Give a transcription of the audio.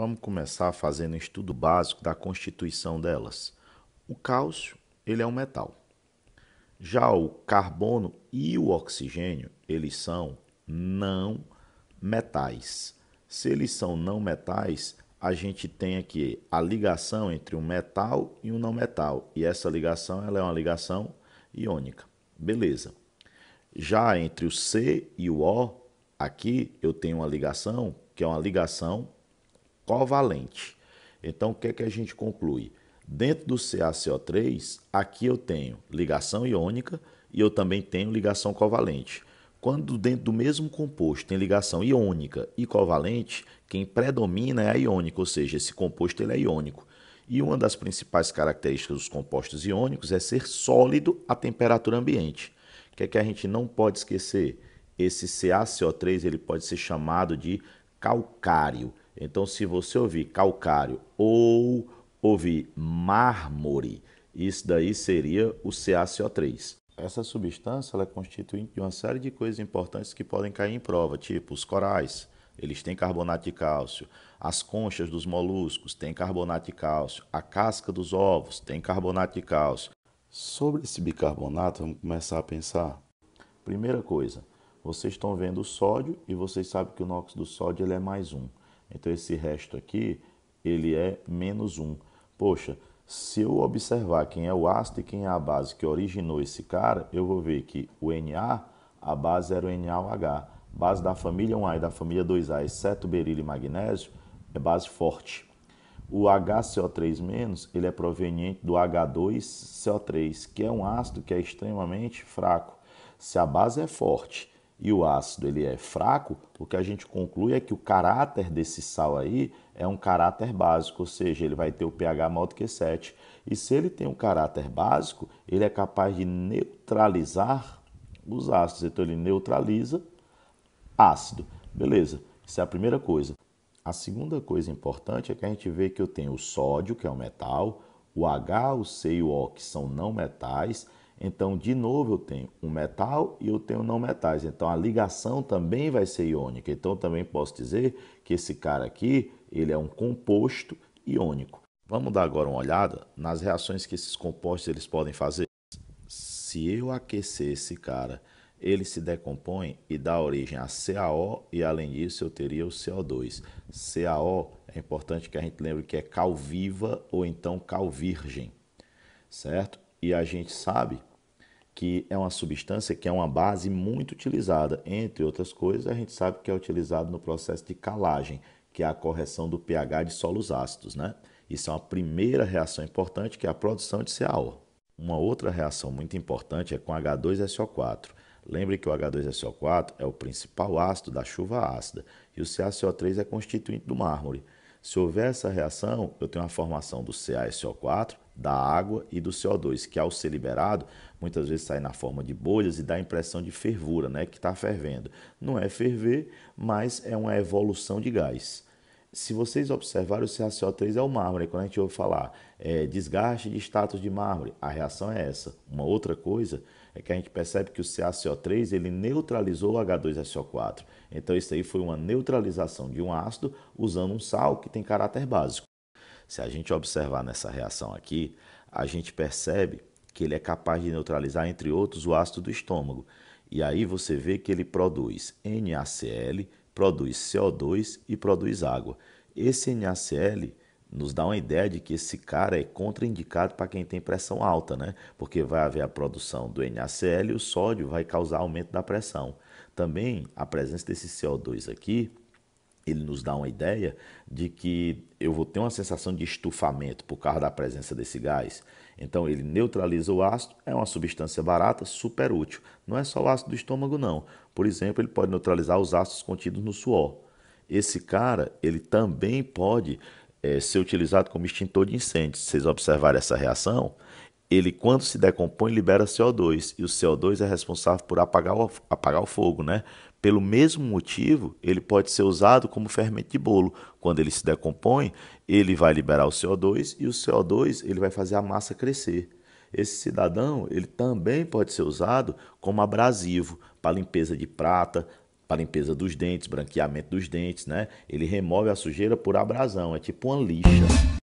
Vamos começar fazendo um estudo básico da constituição delas. O cálcio, ele é um metal. Já o carbono e o oxigênio, eles são não metais. Se eles são não metais, a gente tem aqui a ligação entre um metal e um não metal, e essa ligação ela é uma ligação iônica. Beleza. Já entre o C e o O, aqui eu tenho uma ligação que é uma ligação covalente. Então, o que, é que a gente conclui? Dentro do CaCO3, aqui eu tenho ligação iônica e eu também tenho ligação covalente. Quando dentro do mesmo composto tem ligação iônica e covalente, quem predomina é a iônica, ou seja, esse composto ele é iônico. E uma das principais características dos compostos iônicos é ser sólido à temperatura ambiente. O que é que a gente não pode esquecer? Esse CaCO3 ele pode ser chamado de calcário. Então, se você ouvir calcário ou ouvir mármore, isso daí seria o CaCO3. Essa substância ela é constituída de uma série de coisas importantes que podem cair em prova, tipo os corais, eles têm carbonato de cálcio. As conchas dos moluscos têm carbonato de cálcio. A casca dos ovos tem carbonato de cálcio. Sobre esse bicarbonato, vamos começar a pensar. Primeira coisa, vocês estão vendo o sódio e vocês sabem que o nóxido do sódio ele é mais um. Então esse resto aqui, ele é menos 1. Poxa, se eu observar quem é o ácido e quem é a base que originou esse cara, eu vou ver que o Na, a base era o NaOH. Base da família 1A e da família 2A, exceto berílio e magnésio, é base forte. O HCO3- ele é proveniente do H2CO3, que é um ácido que é extremamente fraco. Se a base é forte e o ácido ele é fraco, o que a gente conclui é que o caráter desse sal aí é um caráter básico, ou seja, ele vai ter o pH maior do que 7. E se ele tem um caráter básico, ele é capaz de neutralizar os ácidos. Então ele neutraliza ácido. Beleza, isso é a primeira coisa. A segunda coisa importante é que a gente vê que eu tenho o sódio, que é um metal, o H, o C e o O, que são não metais, então, de novo, eu tenho um metal e eu tenho não metais. Então, a ligação também vai ser iônica. Então, também posso dizer que esse cara aqui, ele é um composto iônico. Vamos dar agora uma olhada nas reações que esses compostos eles podem fazer. Se eu aquecer esse cara, ele se decompõe e dá origem a CaO e além disso eu teria o CO2. CaO é importante que a gente lembre que é cal viva ou então cal virgem, certo? E a gente sabe que é uma substância que é uma base muito utilizada. Entre outras coisas, a gente sabe que é utilizado no processo de calagem, que é a correção do pH de solos ácidos, né? Isso é uma primeira reação importante, que é a produção de CaO. Uma outra reação muito importante é com H2SO4. Lembre que o H2SO4 é o principal ácido da chuva ácida e o CaCO3 é constituinte do mármore. Se houver essa reação, eu tenho a formação do CaSO4, da água e do CO2, que ao ser liberado, muitas vezes sai na forma de bolhas e dá a impressão de fervura, né, que está fervendo. Não é ferver, mas é uma evolução de gás se vocês observarem, o CaCO3 é o mármore. Quando a gente ouve falar é, desgaste de status de mármore, a reação é essa. Uma outra coisa é que a gente percebe que o CaCO3 ele neutralizou o H2SO4. Então, isso aí foi uma neutralização de um ácido usando um sal que tem caráter básico. Se a gente observar nessa reação aqui, a gente percebe que ele é capaz de neutralizar, entre outros, o ácido do estômago. E aí você vê que ele produz NaCl produz CO2 e produz água. Esse NaCl nos dá uma ideia de que esse cara é contraindicado para quem tem pressão alta, né? Porque vai haver a produção do NaCl e o sódio vai causar aumento da pressão. Também a presença desse CO2 aqui ele nos dá uma ideia de que eu vou ter uma sensação de estufamento por causa da presença desse gás. Então ele neutraliza o ácido, é uma substância barata, super útil. Não é só o ácido do estômago não. Por exemplo, ele pode neutralizar os ácidos contidos no suor. Esse cara, ele também pode é, ser utilizado como extintor de incêndio. Se vocês observarem essa reação, ele quando se decompõe libera CO2 e o CO2 é responsável por apagar o, apagar o fogo, né? Pelo mesmo motivo, ele pode ser usado como fermento de bolo. Quando ele se decompõe, ele vai liberar o CO2 e o CO2 ele vai fazer a massa crescer. Esse cidadão ele também pode ser usado como abrasivo para limpeza de prata, para limpeza dos dentes, branqueamento dos dentes, né? Ele remove a sujeira por abrasão, é tipo uma lixa.